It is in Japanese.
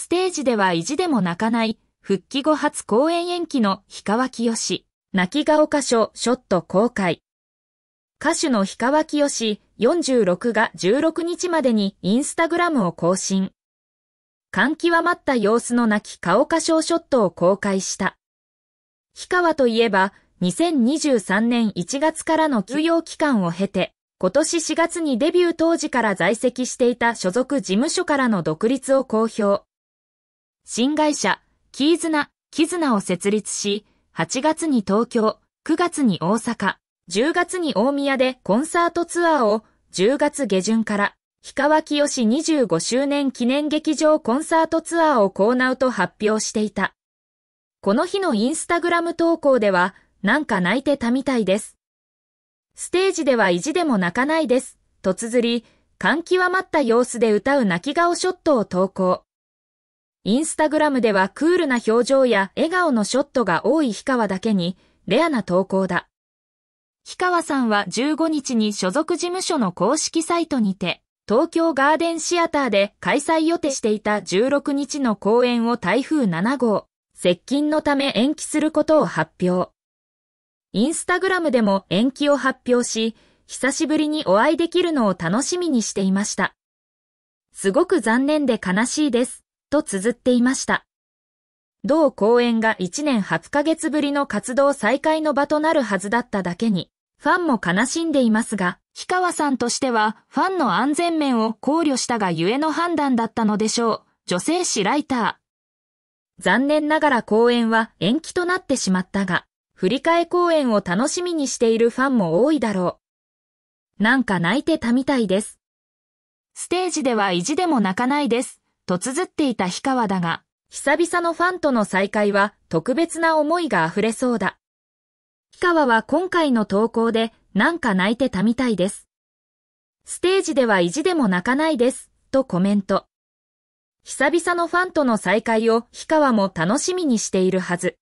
ステージでは意地でも泣かない、復帰後初公演延期の氷川きよし、泣き顔歌唱ショット公開。歌手の氷川きよし46が16日までにインスタグラムを更新。感極まった様子の泣き顔歌唱ショットを公開した。氷川といえば、2023年1月からの休養期間を経て、今年4月にデビュー当時から在籍していた所属事務所からの独立を公表。新会社、キーズナ、キズナを設立し、8月に東京、9月に大阪、10月に大宮でコンサートツアーを10月下旬から氷川清よし25周年記念劇場コンサートツアーを行うと発表していた。この日のインスタグラム投稿では、なんか泣いてたみたいです。ステージでは意地でも泣かないです、と綴り、感極まった様子で歌う泣き顔ショットを投稿。インスタグラムではクールな表情や笑顔のショットが多い氷川だけに、レアな投稿だ。氷川さんは15日に所属事務所の公式サイトにて、東京ガーデンシアターで開催予定していた16日の公演を台風7号、接近のため延期することを発表。インスタグラムでも延期を発表し、久しぶりにお会いできるのを楽しみにしていました。すごく残念で悲しいです。と綴っていました。同公演が1年8ヶ月ぶりの活動再開の場となるはずだっただけに、ファンも悲しんでいますが、氷川さんとしてはファンの安全面を考慮したがゆえの判断だったのでしょう。女性誌ライター。残念ながら公演は延期となってしまったが、振り替え公演を楽しみにしているファンも多いだろう。なんか泣いてたみたいです。ステージでは意地でも泣かないです。と綴っていた氷川だが、久々のファンとの再会は特別な思いが溢れそうだ。氷川は今回の投稿でなんか泣いてたみたいです。ステージでは意地でも泣かないです、とコメント。久々のファンとの再会を氷川も楽しみにしているはず。